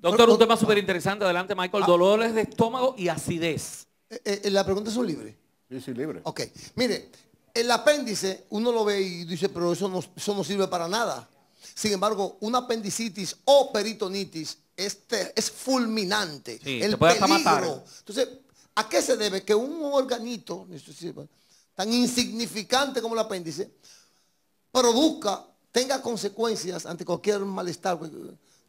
Doctor, un tema súper interesante. Adelante, Michael. Ah. Dolores de estómago y acidez. Eh, eh, eh, la pregunta es libre. Sí, sí, libre. Ok. Mire, el apéndice, uno lo ve y dice, pero eso no, sirve para nada. Sin embargo, una apendicitis o peritonitis es fulminante. Sí, el puede matar. Entonces, ¿a qué se debe que un organito tan insignificante como el apéndice produzca, tenga consecuencias ante cualquier malestar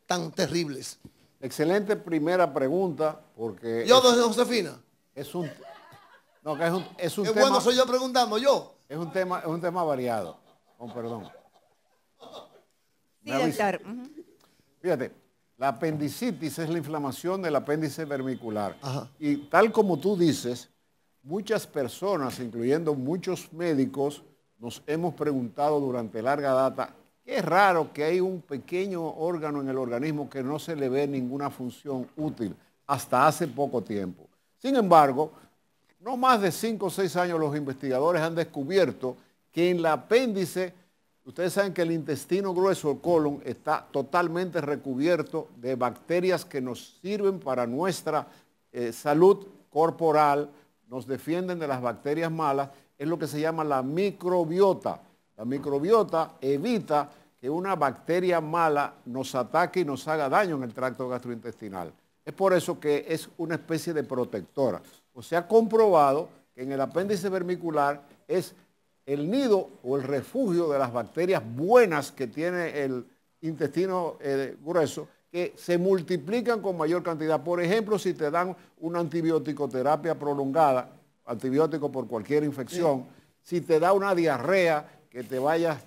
tan terribles? Excelente primera pregunta, porque... Yo, es, Josefina. Es un, no, que es un, es bueno soy yo preguntando, yo. Es un tema, es un tema variado, con oh, perdón. Fíjate, la apendicitis es la inflamación del apéndice vermicular. Y tal como tú dices, muchas personas, incluyendo muchos médicos, nos hemos preguntado durante larga data es raro que hay un pequeño órgano en el organismo que no se le ve ninguna función útil hasta hace poco tiempo. Sin embargo, no más de 5 o 6 años los investigadores han descubierto que en la apéndice, ustedes saben que el intestino grueso, el colon, está totalmente recubierto de bacterias que nos sirven para nuestra eh, salud corporal, nos defienden de las bacterias malas, es lo que se llama la microbiota. La microbiota evita que una bacteria mala nos ataque y nos haga daño en el tracto gastrointestinal. Es por eso que es una especie de protectora. O sea, ha comprobado que en el apéndice vermicular es el nido o el refugio de las bacterias buenas que tiene el intestino eh, grueso que se multiplican con mayor cantidad. Por ejemplo, si te dan una antibiótico terapia prolongada, antibiótico por cualquier infección, si te da una diarrea, que te vayas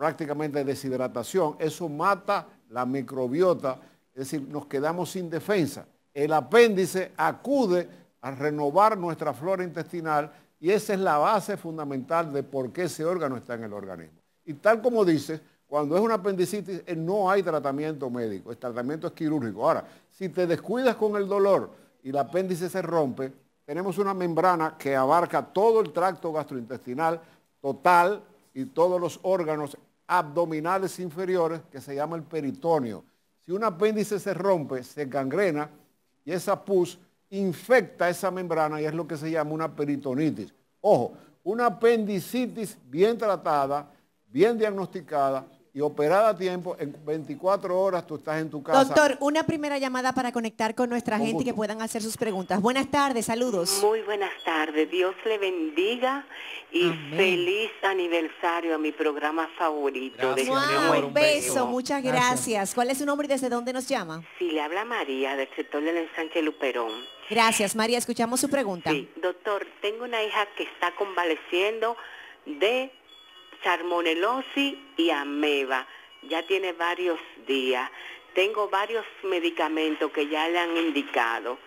prácticamente deshidratación. Eso mata la microbiota, es decir, nos quedamos sin defensa. El apéndice acude a renovar nuestra flora intestinal y esa es la base fundamental de por qué ese órgano está en el organismo. Y tal como dices, cuando es una apendicitis eh, no hay tratamiento médico, el tratamiento es quirúrgico. Ahora, si te descuidas con el dolor y el apéndice se rompe, tenemos una membrana que abarca todo el tracto gastrointestinal total y todos los órganos abdominales inferiores que se llama el peritoneo. Si un apéndice se rompe, se gangrena y esa pus infecta esa membrana y es lo que se llama una peritonitis. Ojo, una apendicitis bien tratada, bien diagnosticada, y operada a tiempo, en 24 horas tú estás en tu casa. Doctor, una primera llamada para conectar con nuestra gente y que puedan hacer sus preguntas. Buenas tardes, saludos. Muy buenas tardes, Dios le bendiga y feliz aniversario a mi programa favorito. Gracias, de un beso, muchas gracias. ¿Cuál es su nombre y desde dónde nos llama? Sí, le habla María del sector del ensanche Luperón. Gracias, María, escuchamos su pregunta. doctor, tengo una hija que está convaleciendo de salmonelosis y ameba. Ya tiene varios días. Tengo varios medicamentos que ya le han indicado.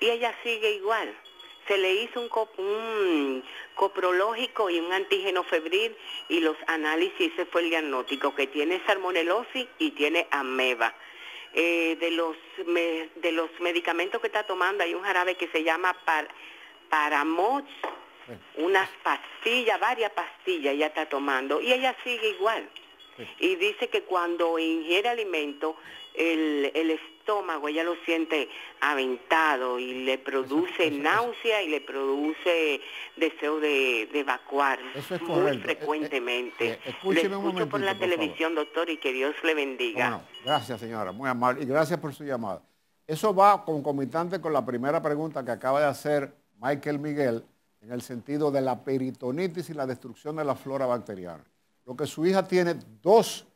Y ella sigue igual. Se le hizo un, coprológico y un antígeno febril y los análisis, se fue el diagnóstico, que tiene salmonelosis y tiene ameba. Eh, de, los, de los medicamentos que está tomando hay un jarabe que se llama par, paramox unas pastillas, varias pastillas ella está tomando y ella sigue igual. Y dice que cuando ingiere alimento, el, estómago ella lo siente aventado y le produce náusea y le produce deseo de, evacuar muy eh, eh, frecuentemente. Eh, le escucho por la televisión, doctor, y que Dios le bendiga. gracias, señora, muy amable, y gracias por su llamada. Eso va concomitante con la primera pregunta que acaba de hacer Michael Miguel en el sentido de la peritonitis y la destrucción de la flora bacteriana. Lo que su hija tiene dos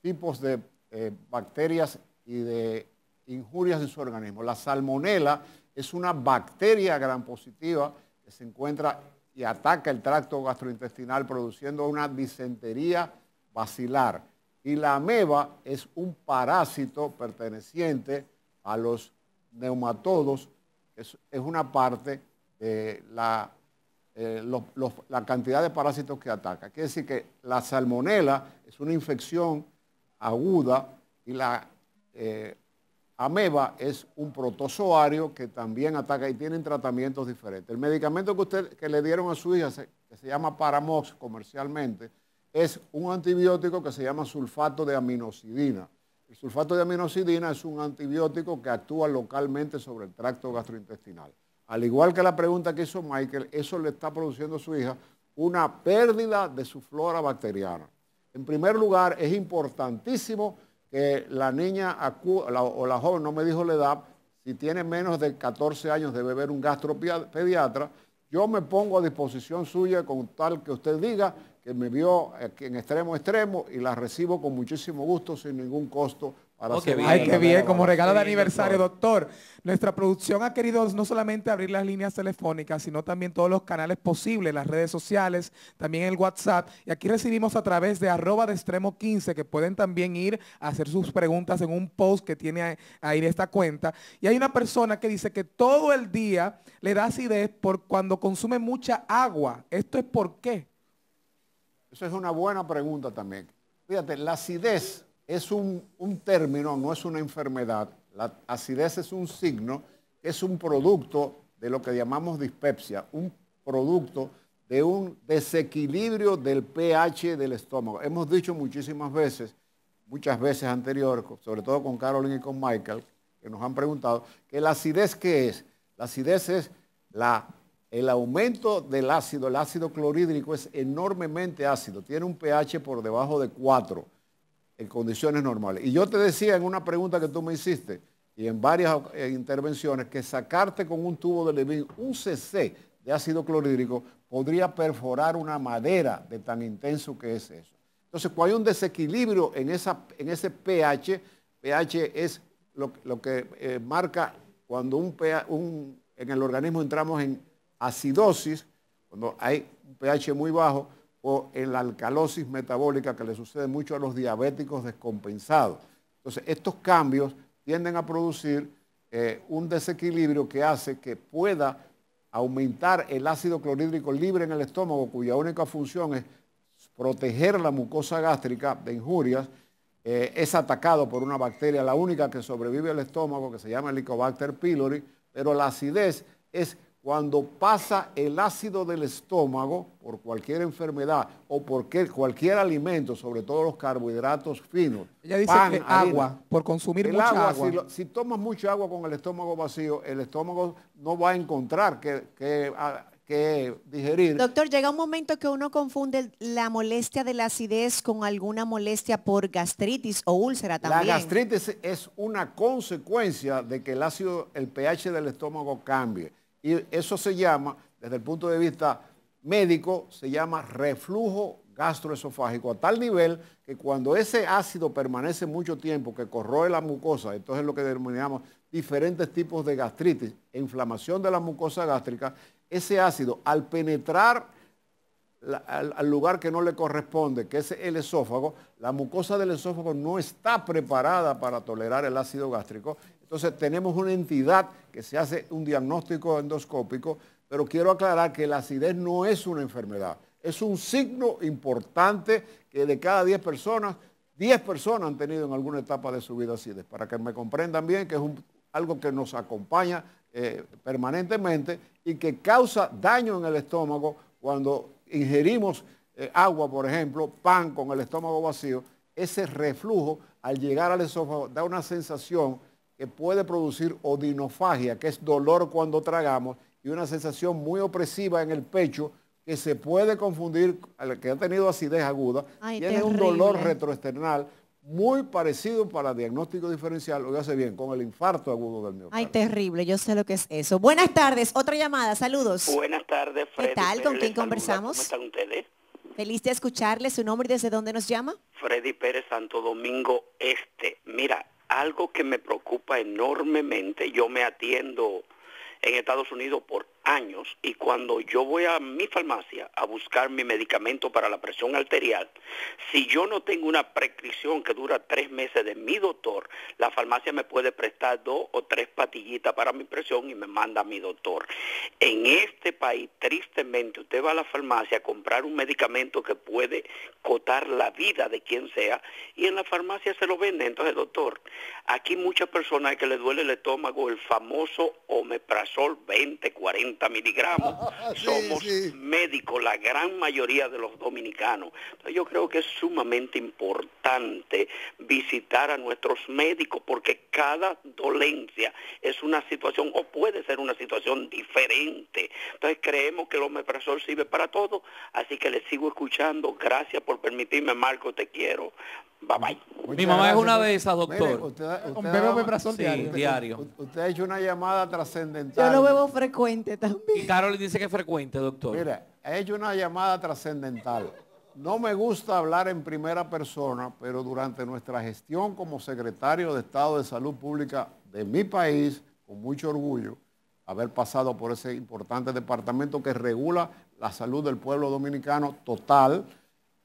tipos de eh, bacterias y de injurias en su organismo. La salmonela es una bacteria gran positiva que se encuentra y ataca el tracto gastrointestinal produciendo una disentería bacilar Y la ameba es un parásito perteneciente a los neumatodos, es, es una parte de la eh, la cantidad de parásitos que ataca. Quiere decir que la salmonela es una infección aguda y la eh, ameba es un protozoario que también ataca y tienen tratamientos diferentes. El medicamento que, usted, que le dieron a su hija, que se llama Paramox comercialmente, es un antibiótico que se llama sulfato de aminocidina. El sulfato de aminocidina es un antibiótico que actúa localmente sobre el tracto gastrointestinal al igual que la pregunta que hizo Michael, eso le está produciendo a su hija una pérdida de su flora bacteriana. En primer lugar, es importantísimo que la niña o la joven, no me dijo la edad, si tiene menos de 14 años debe ver un gastropediatra, yo me pongo a disposición suya con tal que usted diga que me vio en extremo extremo y la recibo con muchísimo gusto, sin ningún costo Ay, qué bien, como regalo de aniversario, doctor. Nuestra producción ha querido no solamente abrir las líneas telefónicas, sino también todos los canales posibles, las redes sociales, también el WhatsApp. Y aquí recibimos a través de arroba de extremo 15, que pueden también ir a hacer sus preguntas en un post que tiene ahí esta cuenta. Y hay una persona que dice que todo el día le da acidez por cuando consume mucha agua. ¿Esto es por qué? Esa es una buena pregunta también. Fíjate, la acidez es un, término, no es una enfermedad. La acidez es un signo, es un producto de lo que llamamos dispepsia, un producto de un desequilibrio del pH del estómago. Hemos dicho muchísimas veces, muchas veces anterior, sobre todo con Carolyn y con Michael, que nos han preguntado, que la acidez qué es. La acidez es el aumento del ácido, el ácido clorhídrico es enormemente ácido, tiene un pH por debajo de 4 en condiciones normales. Y yo te decía en una pregunta que tú me hiciste y en varias eh, intervenciones que sacarte con un tubo de Levin un CC de ácido clorhídrico podría perforar una madera de tan intenso que es eso. Entonces, cuando hay un desequilibrio en, esa, en ese pH, pH es lo, que eh, marca cuando un, en el organismo entramos en acidosis, cuando hay un pH muy bajo, o en la alcalosis metabólica que le sucede mucho a los diabéticos descompensados. Entonces, estos cambios tienden a producir eh, un desequilibrio que hace que pueda aumentar el ácido clorhídrico libre en el estómago, cuya única función es proteger la mucosa gástrica de injurias, eh, es atacado por una bacteria, la única que sobrevive al estómago, que se llama Helicobacter pylori, pero la acidez es cuando pasa el ácido del estómago por cualquier enfermedad o por cualquier alimento, sobre todo los carbohidratos finos. Ella agua, por consumir mucha agua. Si, tomas mucha agua con el estómago vacío, el estómago no va a encontrar que, digerir. Doctor, llega un momento que uno confunde la molestia de la acidez con alguna molestia por gastritis o úlcera también. La gastritis es una consecuencia de que el ácido, el pH del estómago cambie. Y eso se llama, desde el punto de vista médico, se llama reflujo gastroesofágico, a tal nivel que cuando ese ácido permanece mucho tiempo, que corroe la mucosa, entonces lo que denominamos diferentes tipos de gastritis inflamación de la mucosa gástrica, ese ácido al penetrar al, lugar que no le corresponde, que es el esófago, la mucosa del esófago no está preparada para tolerar el ácido gástrico entonces tenemos una entidad que se hace un diagnóstico endoscópico, pero quiero aclarar que la acidez no es una enfermedad, es un signo importante que de cada 10 personas, 10 personas han tenido en alguna etapa de su vida acidez, para que me comprendan bien que es algo que nos acompaña eh, permanentemente y que causa daño en el estómago cuando ingerimos eh, agua, por ejemplo, pan con el estómago vacío, ese reflujo al llegar al esófago da una sensación que puede producir odinofagia, que es dolor cuando tragamos, y una sensación muy opresiva en el pecho que se puede confundir, al que ha tenido acidez aguda, tiene un dolor retroesternal muy parecido para diagnóstico diferencial, lo hace bien, con el infarto agudo del miocardio. Ay, terrible, yo sé lo que es eso. Buenas tardes, otra llamada, saludos. Buenas tardes, Freddy. ¿Qué tal? ¿Con quién conversamos? ¿Cómo están ustedes? Feliz de escucharle su nombre y desde dónde nos llama. Freddy Pérez, Santo Domingo Este. Mira, algo que me preocupa enormemente. Yo me atiendo en Estados Unidos por años y cuando yo voy a mi farmacia a buscar mi medicamento para la presión arterial, si yo no tengo una prescripción que dura tres meses de mi doctor, la farmacia me puede prestar dos o tres patillitas para mi presión y me manda a mi doctor. En este país, tristemente, usted va a la farmacia a comprar un medicamento que puede cotar la vida de quien sea y en la farmacia se lo vende. Entonces, doctor, aquí muchas personas que le duele el estómago el famoso omeprazol 20, 40 miligramos. Ah, Somos médicos, la gran mayoría de los dominicanos. yo creo que es sumamente importante visitar a nuestros médicos porque cada dolencia es una situación o puede ser una situación diferente. Entonces creemos que el omeprazol sirve para todo, así que les sigo escuchando. Gracias por permitirme, Marco, te quiero. Mi mamá es una de esas, doctor. Mire, usted, usted, diario. Usted ha hecho una llamada trascendental. Yo lo bebo frecuente también. Y Carol dice que es frecuente, doctor. Mira, ha hecho una llamada trascendental. No me gusta hablar en primera persona, pero durante nuestra gestión como secretario de Estado de Salud Pública de mi país, con mucho orgullo, haber pasado por ese importante departamento que regula la salud del pueblo dominicano total,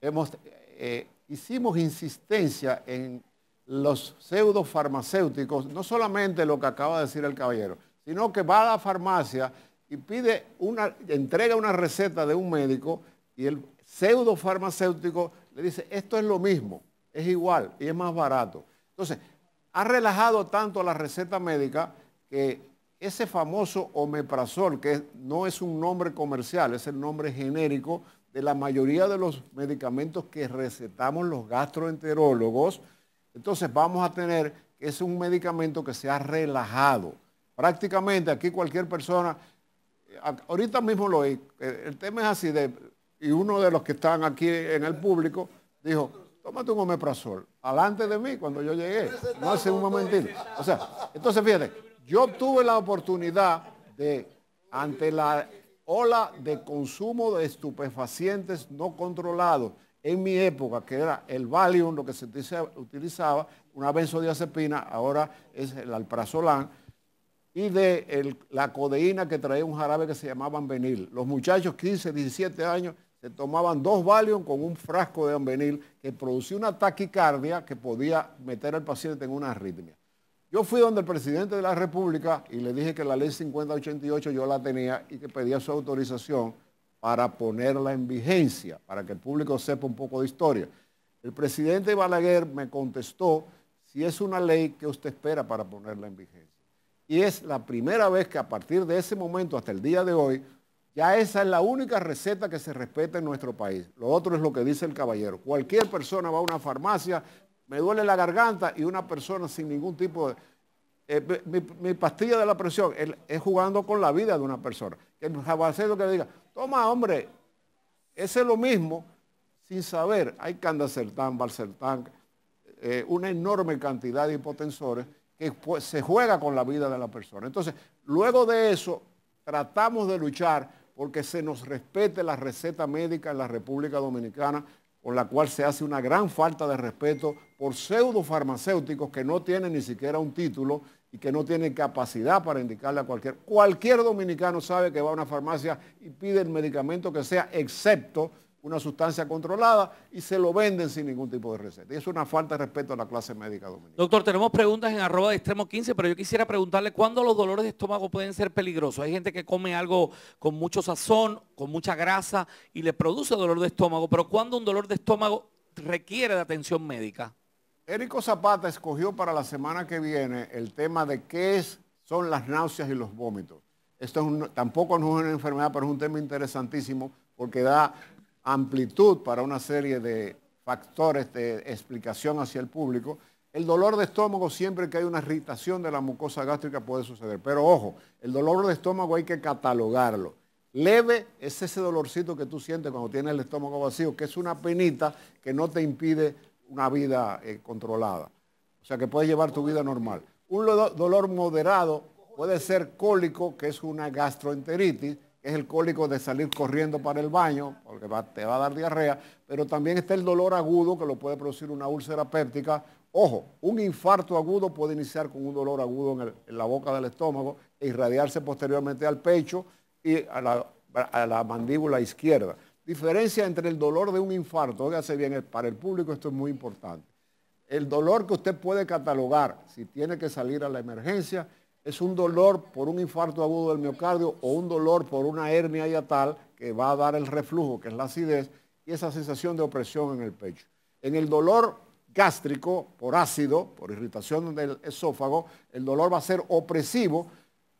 hemos eh, hicimos insistencia en los farmacéuticos, no solamente lo que acaba de decir el caballero, sino que va a la farmacia y pide una, entrega una receta de un médico y el pseudofarmacéutico le dice, esto es lo mismo, es igual y es más barato. Entonces, ha relajado tanto la receta médica que ese famoso omeprazol, que no es un nombre comercial, es el nombre genérico de la mayoría de los medicamentos que recetamos los gastroenterólogos, entonces vamos a tener que es un medicamento que se ha relajado. Prácticamente aquí cualquier persona, eh, ahorita mismo lo oí, eh, el tema es así, de, y uno de los que están aquí en el público dijo, tómate un omeprazol, alante de mí cuando yo llegué, no hace un momentito. O sea, entonces fíjate, yo tuve la oportunidad de, ante la ola de consumo de estupefacientes no controlados. En mi época, que era el Valium, lo que se utilizaba, una benzodiazepina, ahora es el alprazolam, y de la codeína que traía un jarabe que se llamaba Benil. Los muchachos, 15, 17 años, se tomaban dos Valium con un frasco de Anvenil que producía una taquicardia que podía meter al paciente en una arritmia. Yo fui donde el presidente de la República y le dije que la ley 5088 yo la tenía y que pedía su autorización para ponerla en vigencia, para que el público sepa un poco de historia. El presidente Balaguer me contestó si es una ley que usted espera para ponerla en vigencia. Y es la primera vez que a partir de ese momento hasta el día de hoy, ya esa es la única receta que se respeta en nuestro país. Lo otro es lo que dice el caballero. Cualquier persona va a una farmacia, me duele la garganta y una persona sin ningún tipo de... Eh, mi, pastilla de la presión es, jugando con la vida de una persona. El jabalcedo que le diga, toma hombre, ese es lo mismo, sin saber, hay candacertán, valcertán, eh, una enorme cantidad de hipotensores que se juega con la vida de la persona. Entonces, luego de eso, tratamos de luchar porque se nos respete la receta médica en la República Dominicana con la cual se hace una gran falta de respeto por pseudofarmacéuticos que no tienen ni siquiera un título y que no tienen capacidad para indicarle a cualquier. Cualquier dominicano sabe que va a una farmacia y pide el medicamento que sea, excepto una sustancia controlada y se lo venden sin ningún tipo de receta. Y es una falta de respeto a la clase médica dominicana. Doctor, tenemos preguntas en arroba de extremo 15, pero yo quisiera preguntarle cuándo los dolores de estómago pueden ser peligrosos. Hay gente que come algo con mucho sazón, con mucha grasa y le produce dolor de estómago, pero ¿cuándo un dolor de estómago requiere de atención médica? Érico Zapata escogió para la semana que viene el tema de qué es, son las náuseas y los vómitos. Esto tampoco no es una enfermedad, pero es un tema interesantísimo porque da amplitud para una serie de factores de explicación hacia el público, el dolor de estómago siempre que hay una irritación de la mucosa gástrica puede suceder. Pero ojo, el dolor de estómago hay que catalogarlo. Leve es ese dolorcito que tú sientes cuando tienes el estómago vacío, que es una penita que no te impide una vida eh, controlada. O sea, que puedes llevar tu vida normal. Un dolor moderado puede ser cólico, que es una gastroenteritis, es el cólico de salir corriendo para el baño, porque te va a dar diarrea, pero también está el dolor agudo que lo puede producir una úlcera péptica. Ojo, un infarto agudo puede iniciar con un dolor agudo en, la boca del estómago e irradiarse posteriormente al pecho y a la, mandíbula izquierda. Diferencia entre el dolor de un infarto, hace bien, para el público esto es muy importante. El dolor que usted puede catalogar si tiene que salir a la emergencia es un dolor por un infarto agudo del miocardio o un dolor por una hernia yatal que va a dar el reflujo, que es la acidez, y esa sensación de opresión en el pecho. En el dolor gástrico, por ácido, por irritación del esófago, el dolor va a ser opresivo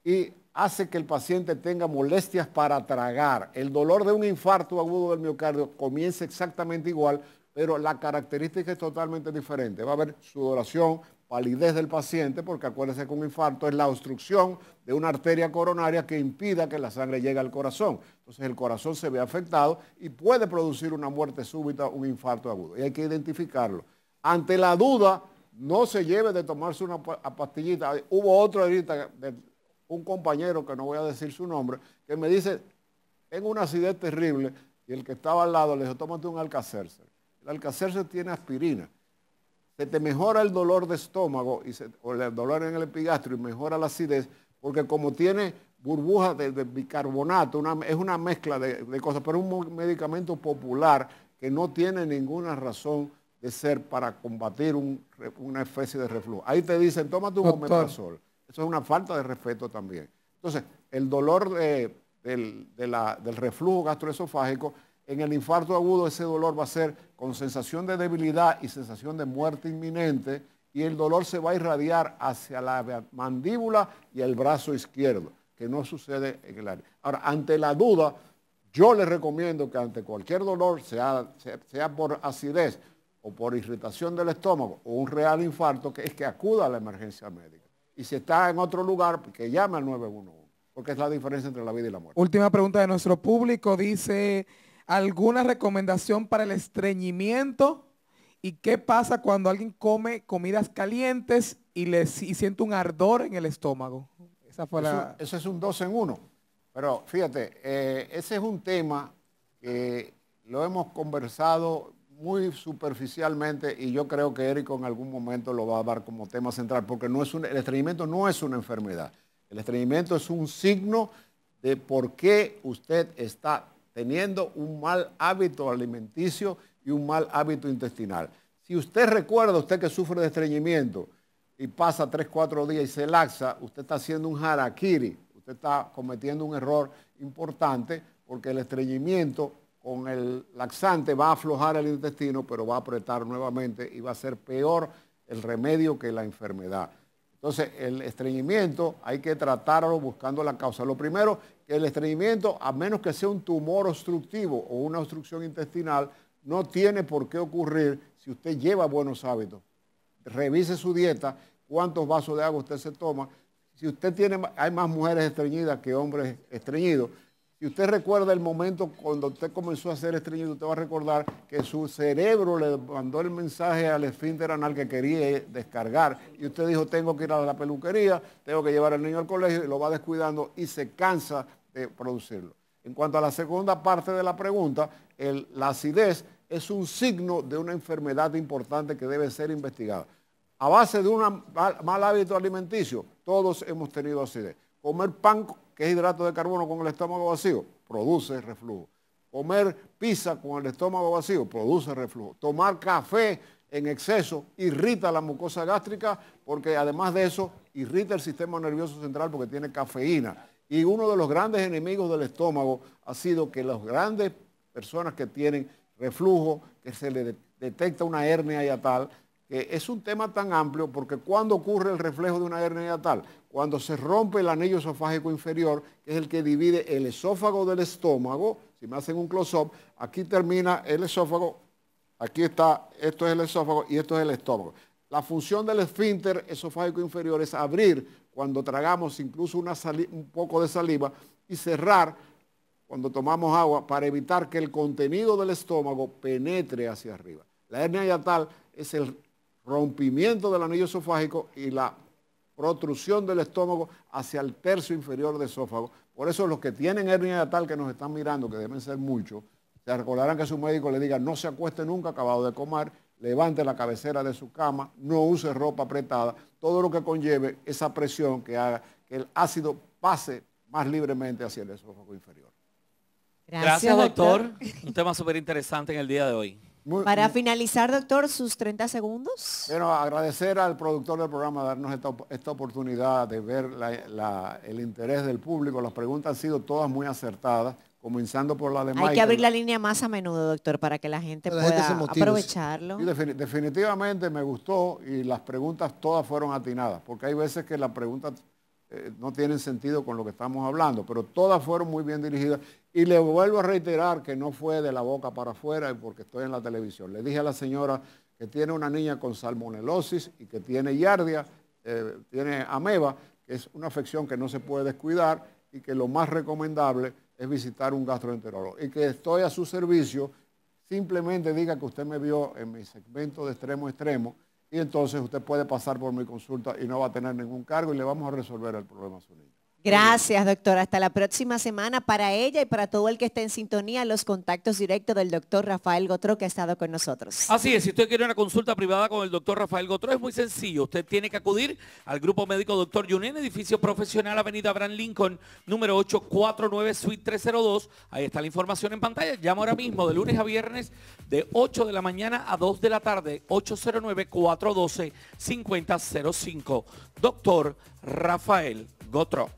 y hace que el paciente tenga molestias para tragar. El dolor de un infarto agudo del miocardio comienza exactamente igual, pero la característica es totalmente diferente. Va a haber sudoración, Validez del paciente, porque acuérdese que un infarto es la obstrucción de una arteria coronaria que impida que la sangre llegue al corazón. Entonces el corazón se ve afectado y puede producir una muerte súbita, un infarto agudo. Y hay que identificarlo. Ante la duda, no se lleve de tomarse una pastillita. Hubo otro ahorita, de un compañero que no voy a decir su nombre, que me dice, tengo una accidente terrible y el que estaba al lado le dijo, tómate un alcacercer. El alcacercer tiene aspirina se te mejora el dolor de estómago y o el dolor en el epigastrio y mejora la acidez, porque como tiene burbujas de, bicarbonato, es una mezcla de, cosas, pero es un medicamento popular que no tiene ninguna razón de ser para combatir una especie de reflujo. Ahí te dicen, toma tu omeprazol. Eso es una falta de respeto también. Entonces, el dolor de, del reflujo gastroesofágico en el infarto agudo ese dolor va a ser con sensación de debilidad y sensación de muerte inminente y el dolor se va a irradiar hacia la mandíbula y el brazo izquierdo, que no sucede en el área. Ahora, ante la duda, yo les recomiendo que ante cualquier dolor, sea, sea, sea por acidez o por irritación del estómago o un real infarto, que es que acuda a la emergencia médica. Y si está en otro lugar, que llame al 911, porque es la diferencia entre la vida y la muerte. Última pregunta de nuestro público, dice... ¿Alguna recomendación para el estreñimiento? ¿Y qué pasa cuando alguien come comidas calientes y, le, siente un ardor en el estómago? Esa eso, es un dos en uno. Pero fíjate, eh, ese es un tema que lo hemos conversado muy superficialmente y yo creo que Eric en algún momento lo va a dar como tema central, porque no es un, el estreñimiento no es una enfermedad. El estreñimiento es un signo de por qué usted está teniendo un mal hábito alimenticio y un mal hábito intestinal. Si usted recuerda, usted que sufre de estreñimiento y pasa 3, 4 días y se laxa, usted está haciendo un harakiri, usted está cometiendo un error importante porque el estreñimiento con el laxante va a aflojar el intestino, pero va a apretar nuevamente y va a ser peor el remedio que la enfermedad. Entonces, el estreñimiento hay que tratarlo buscando la causa. Lo primero, que el estreñimiento, a menos que sea un tumor obstructivo o una obstrucción intestinal, no tiene por qué ocurrir si usted lleva buenos hábitos. Revise su dieta, cuántos vasos de agua usted se toma. Si usted tiene, hay más mujeres estreñidas que hombres estreñidos. Y usted recuerda el momento cuando usted comenzó a ser estreñido, usted va a recordar que su cerebro le mandó el mensaje al esfínter anal que quería descargar. Y usted dijo, tengo que ir a la peluquería, tengo que llevar al niño al colegio, y lo va descuidando y se cansa de producirlo. En cuanto a la segunda parte de la pregunta, la acidez es un signo de una enfermedad importante que debe ser investigada. A base de un mal, mal hábito alimenticio, todos hemos tenido acidez. Comer pan ¿Qué es hidrato de carbono con el estómago vacío, produce reflujo. Comer pizza con el estómago vacío produce reflujo. Tomar café en exceso irrita la mucosa gástrica porque además de eso irrita el sistema nervioso central porque tiene cafeína. Y uno de los grandes enemigos del estómago ha sido que las grandes personas que tienen reflujo, que se le detecta una hernia y a tal, es un tema tan amplio porque cuando ocurre el reflejo de una hernia tal, cuando se rompe el anillo esofágico inferior, que es el que divide el esófago del estómago, si me hacen un close-up, aquí termina el esófago, aquí está, esto es el esófago y esto es el estómago. La función del esfínter esofágico inferior es abrir cuando tragamos incluso una un poco de saliva y cerrar cuando tomamos agua para evitar que el contenido del estómago penetre hacia arriba. La hernia yatal es el rompimiento del anillo esofágico y la protrusión del estómago hacia el tercio inferior del esófago. Por eso los que tienen hernia tal que nos están mirando, que deben ser muchos, se recordarán que su médico le diga no se acueste nunca acabado de comer, levante la cabecera de su cama, no use ropa apretada, todo lo que conlleve esa presión que haga que el ácido pase más libremente hacia el esófago inferior. Gracias, doctor. Un tema súper interesante en el día de hoy. Para finalizar, doctor, sus 30 segundos. Bueno, agradecer al productor del programa darnos esta, oportunidad de ver el interés del público. Las preguntas han sido todas muy acertadas comenzando por la de Michael. Hay que abrir la línea más a menudo, doctor, para que la gente pueda aprovecharlo. definitivamente me gustó y las preguntas todas fueron atinadas, porque hay veces que la pregunta eh, no tienen sentido con lo que estamos hablando, pero todas fueron muy bien dirigidas. Y le vuelvo a reiterar que no fue de la boca para afuera porque estoy en la televisión. Le dije a la señora que tiene una niña con salmonelosis y que tiene yardia, eh, tiene ameba, que es una afección que no se puede descuidar y que lo más recomendable es visitar un gastroenterólogo. Y que estoy a su servicio, simplemente diga que usted me vio en mi segmento de extremo a extremo y entonces usted puede pasar por mi consulta y no va a tener ningún cargo y le vamos a resolver el problema a Gracias, doctora. Hasta la próxima semana. Para ella y para todo el que esté en sintonía, los contactos directos del doctor Rafael Gotró, que ha estado con nosotros. Así es, si usted quiere una consulta privada con el doctor Rafael Gotró, es muy sencillo. Usted tiene que acudir al Grupo Médico Doctor Yunen, edificio profesional, Avenida Abraham Lincoln, número 849, suite 302. Ahí está la información en pantalla. Llama ahora mismo de lunes a viernes de 8 de la mañana a 2 de la tarde, 809-412-5005. Doctor Rafael Gotró.